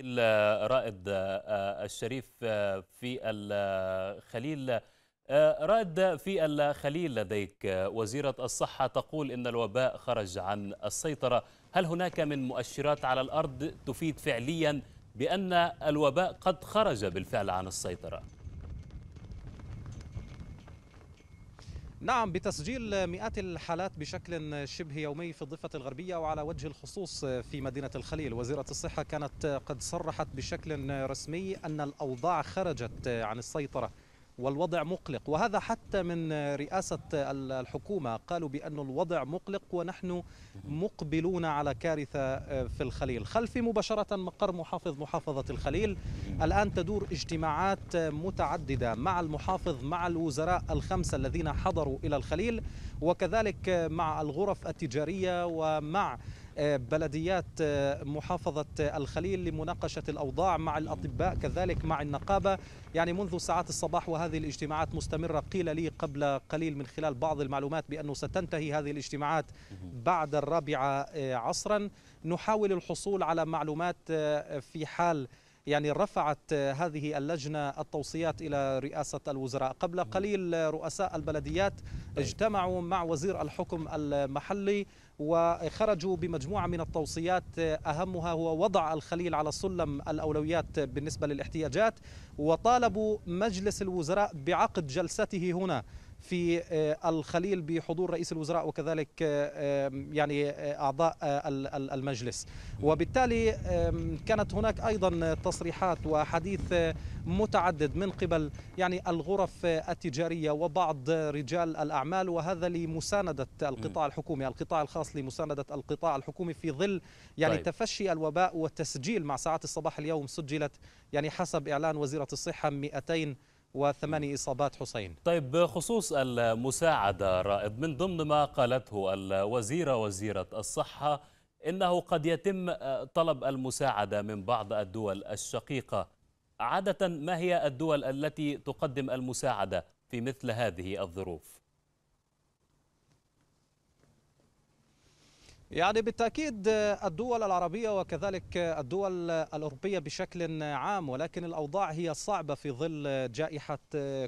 إلا رائد آه، آه، الشريف آه، في الخليل رائد في الخليل لديك وزيرة الصحة تقول إن الوباء خرج عن السيطرة هل هناك من مؤشرات على الأرض تفيد فعليا بأن الوباء قد خرج بالفعل عن السيطرة؟ نعم بتسجيل مئات الحالات بشكل شبه يومي في الضفة الغربية وعلى وجه الخصوص في مدينة الخليل وزيرة الصحة كانت قد صرحت بشكل رسمي أن الأوضاع خرجت عن السيطرة والوضع مقلق وهذا حتى من رئاسة الحكومة قالوا بأن الوضع مقلق ونحن مقبلون على كارثة آه، في الخليل خلفي مباشرة مقر محافظ محافظة الخليل الآن تدور اجتماعات متعددة مع المحافظ مع الوزراء الخمسة الذين حضروا إلى الخليل وكذلك مع الغرف التجارية ومع بلديات آه، محافظة آه، الخليل لمناقشة الأوضاع مع الأطباء كذلك مع النقابة يعني منذ ساعات الصباح وهذه الاجتماعات مستمرة قيل لي قبل قليل من خلال بعض المعلومات بأنه ستنتهي هذه الاجتماعات بعد الرابعة آه، عصرا نحاول الحصول على معلومات في حال يعني رفعت هذه اللجنة التوصيات إلى رئاسة الوزراء قبل قليل رؤساء البلديات طيب. اجتمعوا مع وزير الحكم المحلي وخرجوا بمجموعة من التوصيات أهمها هو وضع الخليل على سلم الأولويات بالنسبة للاحتياجات وطالبوا مجلس الوزراء بعقد جلسته هنا في آه، الخليل بحضور رئيس الوزراء وكذلك آه، يعني آه، اعضاء المجلس وبالتالي كانت هناك ايضا تصريحات وحديث متعدد من قبل يعني الغرف التجاريه وبعض رجال الاعمال وهذا لمسانده القطاع الحكومي القطاع الخاص لمسانده القطاع الحكومي في ظل يعني طيب. تفشي الوباء والتسجيل مع ساعات الصباح اليوم سجلت يعني حسب اعلان وزيره الصحه 200 وثماني إصابات حسين طيب بخصوص المساعدة رائد من ضمن ما قالته الوزيرة وزيرة الصحة إنه قد يتم آه، طلب المساعدة من بعض الدول الشقيقة عادة ما هي الدول التي تقدم المساعدة في مثل هذه الظروف؟ يعني بالتأكيد الدول العربية وكذلك الدول الأوروبية بشكل عام ولكن الأوضاع هي صعبة في ظل جائحة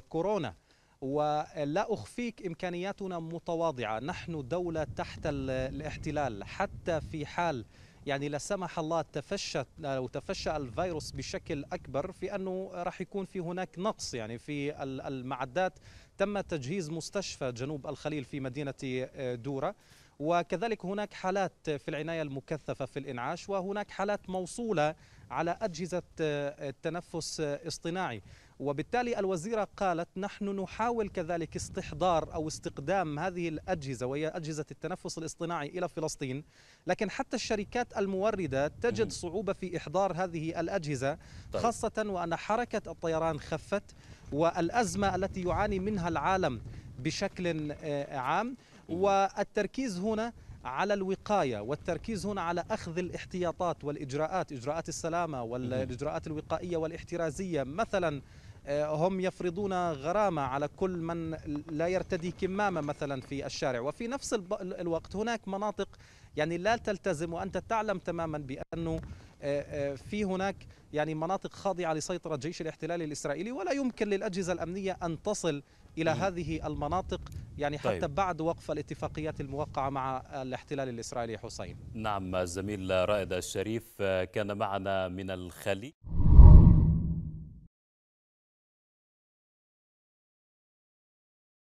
كورونا ولا أخفيك إمكانياتنا متواضعة نحن دولة تحت الاحتلال حتى في حال يعني لا سمح الله تفشت لو تفشى الفيروس بشكل اكبر في انه راح يكون في هناك نقص يعني في المعدات تم تجهيز مستشفى جنوب الخليل في مدينه دوره وكذلك هناك حالات في العناية المكثفة في الإنعاش وهناك حالات موصولة على أجهزة آه، التنفس آه، اصطناعي وبالتالي الوزيرة قالت نحن نحاول كذلك استحضار أو استقدام هذه الأجهزة وهي أجهزة التنفس الاصطناعي إلى فلسطين لكن حتى الشركات الموردة تجد صعوبة في إحضار هذه الأجهزة طيب. خاصة وأن حركة الطيران خفت والأزمة التي يعاني منها العالم بشكل آه، عام والتركيز هنا على الوقاية والتركيز هنا على أخذ الاحتياطات والإجراءات إجراءات السلامة والإجراءات الوقائية والاحترازية مثلا آه، هم يفرضون غرامة على كل من لا يرتدي كمامة مثلا في الشارع وفي نفس الوقت هناك مناطق يعني لا تلتزم وأنت تعلم تماما بأنه آه، آه، في هناك يعني مناطق خاضعة لسيطرة جيش الاحتلال الإسرائيلي ولا يمكن للأجهزة الأمنية أن تصل إلى هذه المناطق يعني حتى طيب. بعد وقف الاتفاقيات الموقعة مع الاحتلال الإسرائيلي حسين نعم الزميل رائد الشريف كان معنا من الخليج